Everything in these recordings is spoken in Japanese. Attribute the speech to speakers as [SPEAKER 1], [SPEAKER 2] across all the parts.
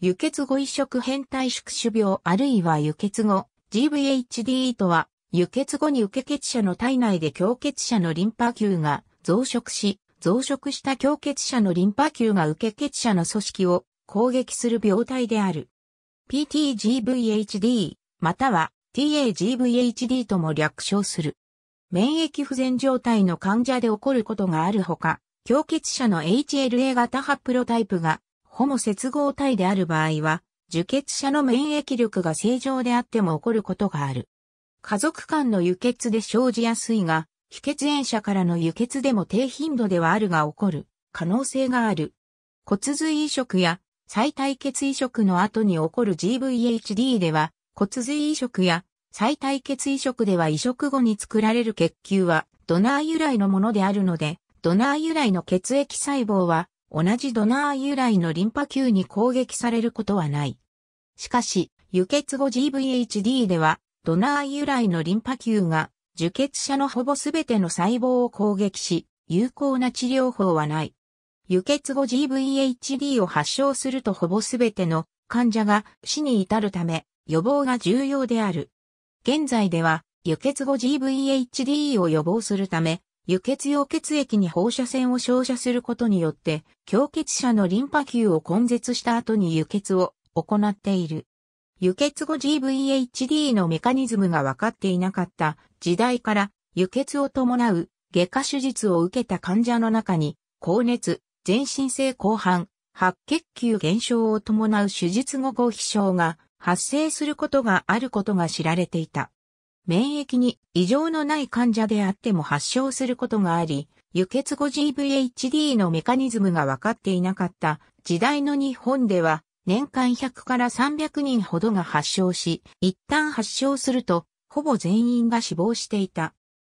[SPEAKER 1] 輸血後移植変態縮主病あるいは輸血後 GVHD とは、輸血後に受け血者の体内で狂血者のリンパ球が増殖し、増殖した狂血者のリンパ球が受け血者の組織を攻撃する病態である。PTGVHD または TAGVHD とも略称する。免疫不全状態の患者で起こることがあるほか、狂血者の HLA 型ハプロタイプがホモ接合体である場合は、受血者の免疫力が正常であっても起こることがある。家族間の輸血で生じやすいが、非血縁者からの輸血でも低頻度ではあるが起こる可能性がある。骨髄移植や再体血移植の後に起こる GVHD では、骨髄移植や再体血移植では移植後に作られる血球はドナー由来のものであるので、ドナー由来の血液細胞は同じドナー由来のリンパ球に攻撃されることはない。しかし、輸血後 GVHD では、ドナー由来のリンパ球が、受血者のほぼすべての細胞を攻撃し、有効な治療法はない。輸血後 GVHD を発症するとほぼすべての患者が死に至るため、予防が重要である。現在では、輸血後 GVHD を予防するため、輸血用血液に放射線を照射することによって、供血者のリンパ球を根絶した後に輸血を行っている。輸血後 GVHD のメカニズムが分かっていなかった時代から、輸血を伴う外科手術を受けた患者の中に、高熱、全身性後半、白血球減少を伴う手術後合皮症が発生することがあることが知られていた。免疫に異常のない患者であっても発症することがあり、輸血後 GVHD のメカニズムが分かっていなかった時代の日本では年間100から300人ほどが発症し、一旦発症するとほぼ全員が死亡していた。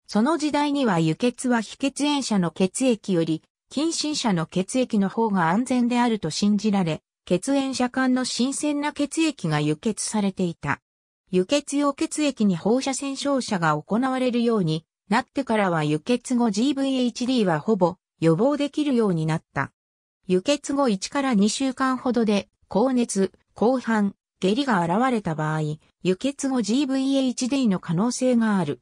[SPEAKER 1] その時代には輸血は非血縁者の血液より近親者の血液の方が安全であると信じられ、血縁者間の新鮮な血液が輸血されていた。輸血用血液に放射線照射が行われるようになってからは輸血後 GVHD はほぼ予防できるようになった。輸血後1から2週間ほどで高熱、後半、下痢が現れた場合、輸血後 GVHD の可能性がある。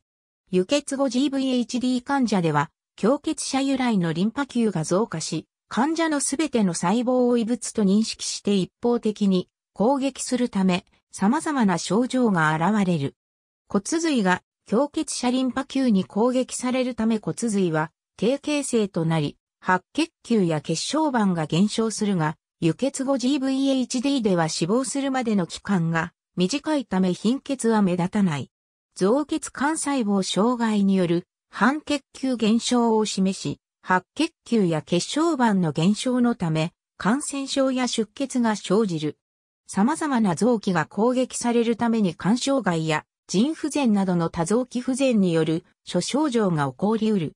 [SPEAKER 1] 輸血後 GVHD 患者では、強血者由来のリンパ球が増加し、患者のすべての細胞を異物と認識して一方的に攻撃するため、様々な症状が現れる。骨髄が強血車リンパ球に攻撃されるため骨髄は低形成となり、白血球や血小板が減少するが、輸血後 GVHD では死亡するまでの期間が短いため貧血は目立たない。増血幹細胞障害による半血球減少を示し、白血球や血小板の減少のため、感染症や出血が生じる。様々な臓器が攻撃されるために肝障害や腎不全などの多臓器不全による諸症状が起こりうる。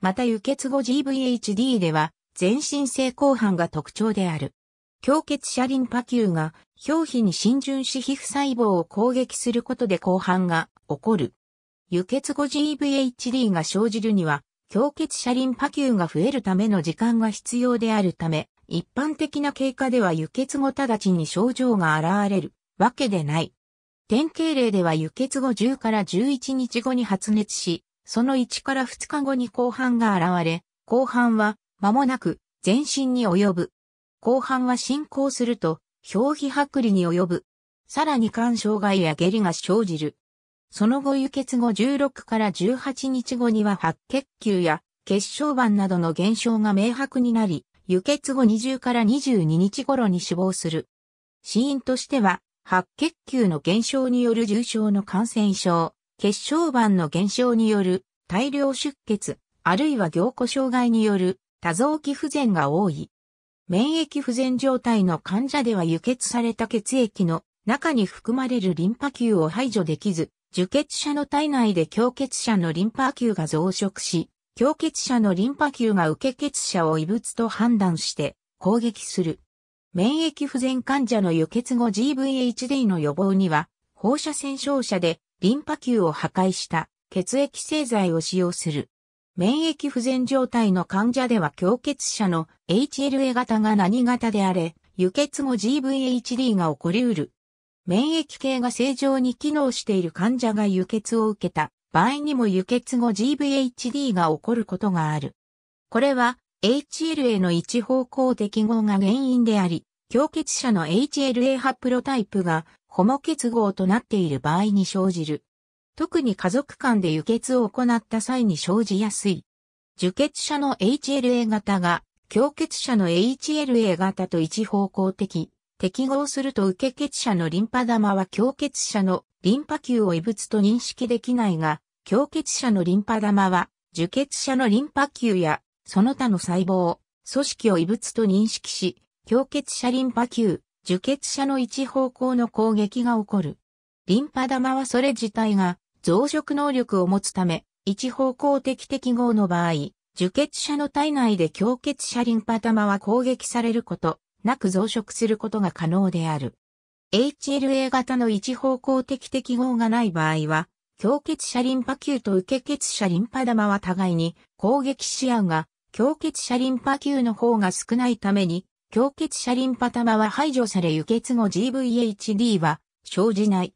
[SPEAKER 1] また輸血後 GVHD では全身性後半が特徴である。強血車リンパ球が表皮に浸潤し皮膚細胞を攻撃することで後半が起こる。輸血後 GVHD が生じるには、強血車リンパ球が増えるための時間が必要であるため、一般的な経過では輸血後直ちに症状が現れるわけでない。典型例では輸血後10から11日後に発熱し、その1から2日後に後半が現れ、後半は間もなく全身に及ぶ。後半は進行すると表皮剥離に及ぶ。さらに肝障害や下痢が生じる。その後輸血後16から18日後には白血球や血小板などの減少が明白になり、輸血後20から22日頃に死亡する。死因としては、白血球の減少による重症の感染症、血小板の減少による大量出血、あるいは凝固障害による多臓器不全が多い。免疫不全状態の患者では輸血された血液の中に含まれるリンパ球を排除できず、受血者の体内で強血者のリンパ球が増殖し、供血者のリンパ球が受け血者を異物と判断して攻撃する。免疫不全患者の輸血後 GVHD の予防には、放射線照射でリンパ球を破壊した血液製剤を使用する。免疫不全状態の患者では供血者の HLA 型が何型であれ、輸血後 GVHD が起こりうる。免疫系が正常に機能している患者が輸血を受けた場合にも輸血後 GVHD が起こることがある。これは HLA の一方向適合が原因であり、強血者の HLA 派プロタイプがホモ結合となっている場合に生じる。特に家族間で輸血を行った際に生じやすい。受血者の HLA 型が強血者の HLA 型と一方向的、適合すると受血者のリンパ玉は強血者のリンパ球を異物と認識できないが、強血者のリンパ玉は、受血者のリンパ球や、その他の細胞、組織を異物と認識し、強血者リンパ球、受血者の一方向の攻撃が起こる。リンパ玉はそれ自体が増殖能力を持つため、一方向的適合の場合、受血者の体内で強血者リンパ玉は攻撃されることなく増殖することが可能である。HLA 型の一方向的適合がない場合は、強血者リンパ球と受け血者リンパ玉は互いに攻撃し合うが、強血者リンパ球の方が少ないために、強血者リンパ玉は排除され輸血後 GVHD は生じない。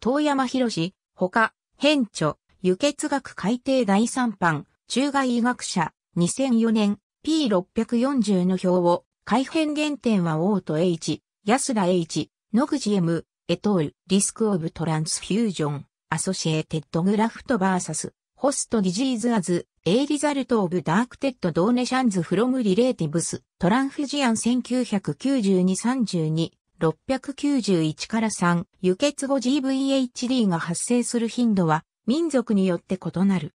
[SPEAKER 1] 遠山博他、編著、輸血学改定第3版、中外医学者、2004年、P640 の表を、改変原点は O と H、安田 H、ノグジエム、エトール、リスクオブトランスフュージョン、アソシエテッドグラフトバーサス、ホストディジーズアズ、エイリザルトオブダークテッドドーネシャンズフロムリレーティブス、トランフジアン1992-32、691から3、輸血後 GVHD が発生する頻度は民族によって異なる。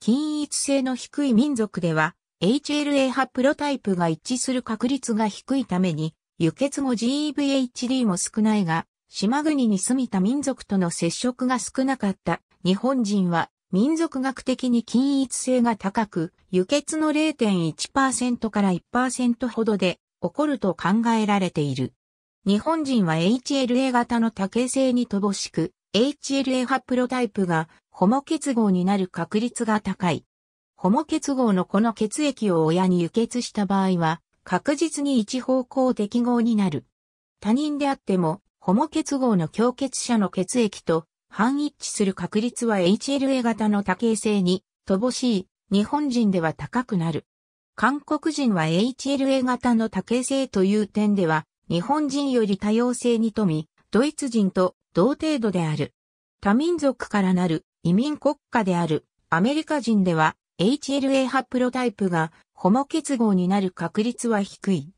[SPEAKER 1] 均一性の低い民族では HLA 派プロタイプが一致する確率が低いために輸血後 GEVHD も少ないが、島国に住みた民族との接触が少なかった日本人は民族学的に均一性が高く、輸血の0.1%から1%ほどで起こると考えられている。日本人は HLA 型の多形性に乏しく、HLA 派プロタイプがホモ結合になる確率が高い。ホモ結合のこの血液を親に輸血した場合は、確実に一方向適合になる。他人であっても、ホモ結合の強血者の血液と反一致する確率は HLA 型の多形性に乏しい日本人では高くなる。韓国人は HLA 型の多形性という点では日本人より多様性に富み、ドイツ人と同程度である。多民族からなる移民国家であるアメリカ人では HLA 派プロタイプがホモ結合になる確率は低い。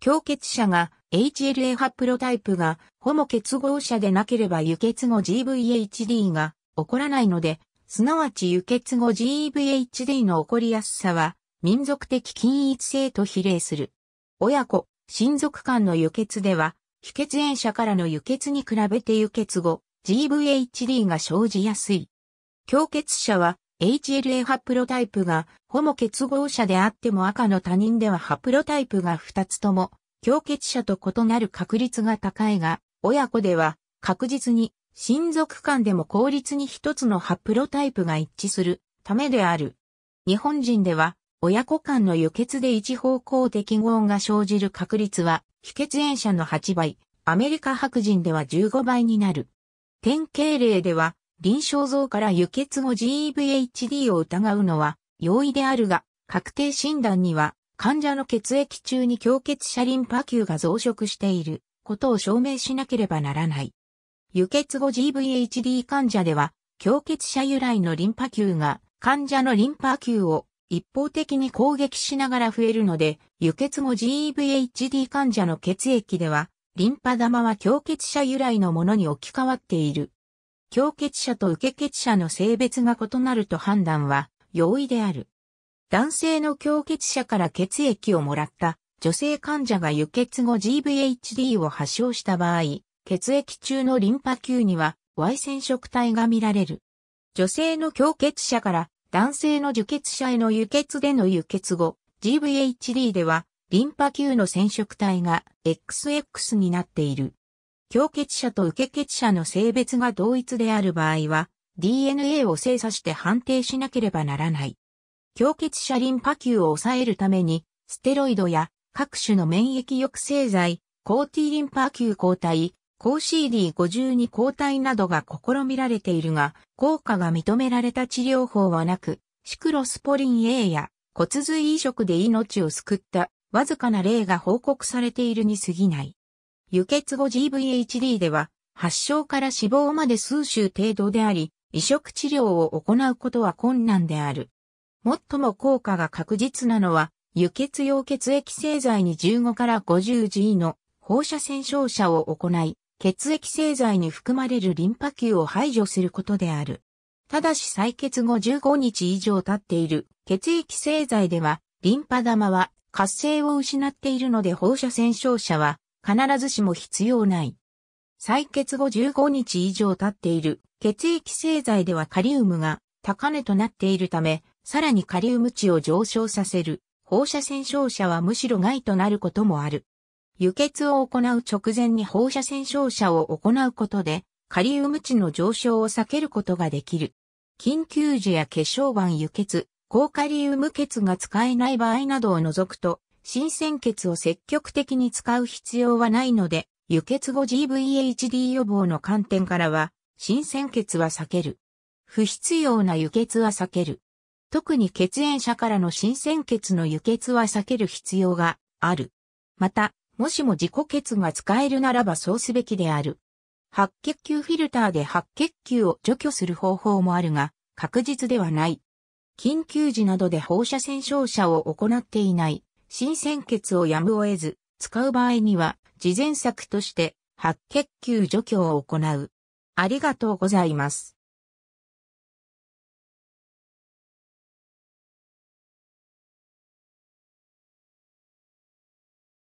[SPEAKER 1] 強血者が HLA 派プロタイプがホモ結合者でなければ輸血後 GVHD が起こらないので、すなわち輸血後 GVHD の起こりやすさは民族的均一性と比例する。親子、親族間の輸血では、非血縁者からの輸血に比べて輸血後、GVHD が生じやすい。強血者は HLA ハプロタイプがホモ結合者であっても赤の他人ではハプロタイプが2つとも強血者と異なる確率が高いが、親子では確実に親族間でも効率に一つのハプロタイプが一致するためである。日本人では親子間の輸血で一方向的合が生じる確率は非血縁者の8倍、アメリカ白人では15倍になる。典型例では臨床像から輸血後 GVHD を疑うのは容易であるが、確定診断には患者の血液中に強血者リンパ球が増殖していることを証明しなければならない。輸血後 GVHD 患者では、強血者由来のリンパ球が患者のリンパ球を一方的に攻撃しながら増えるので、輸血後 GVHD 患者の血液では、リンパ玉は強血者由来のものに置き換わっている強血者と受け血者の性別が異なると判断は容易である。男性の強血者から血液をもらった女性患者が輸血後 GVHD を発症した場合、血液中のリンパ球には Y 染色体が見られる。女性の強血者から男性の受血者への輸血での輸血後、GVHD ではリンパ球の染色体が XX になっている。強血者と受け血者の性別が同一である場合は、DNA を精査して判定しなければならない。強血者リンパ球を抑えるために、ステロイドや各種の免疫抑制剤、抗 T リンパ球抗体、抗 CD52 抗体などが試みられているが、効果が認められた治療法はなく、シクロスポリン A や骨髄移植で命を救ったわずかな例が報告されているに過ぎない。輸血後 GVHD では、発症から死亡まで数週程度であり、移植治療を行うことは困難である。最も効果が確実なのは、輸血用血液製剤に15から50 G の放射線照射を行い、血液製剤に含まれるリンパ球を排除することである。ただし採血後15日以上経っている血液製剤では、リンパ玉は活性を失っているので放射線照射は必ずしも必要ない。採血後15日以上経っている血液製剤ではカリウムが高値となっているため、さらにカリウム値を上昇させる放射線照射はむしろ害となることもある。輸血を行う直前に放射線照射を行うことで、カリウム値の上昇を避けることができる。緊急時や化粧板輸血、高カリウム血が使えない場合などを除くと、新鮮血を積極的に使う必要はないので、輸血後 GVHD 予防の観点からは、新鮮血は避ける。不必要な輸血は避ける。特に血縁者からの新鮮血の輸血は避ける必要がある。また、もしも自己血が使えるならばそうすべきである。白血球フィルターで白血球を除去する方法もあるが、確実ではない。緊急時などで放射線照射を行っていない。新鮮血をやむを得ず、使う場合には、事前策として、白血球除去を行う。ありがとうございます。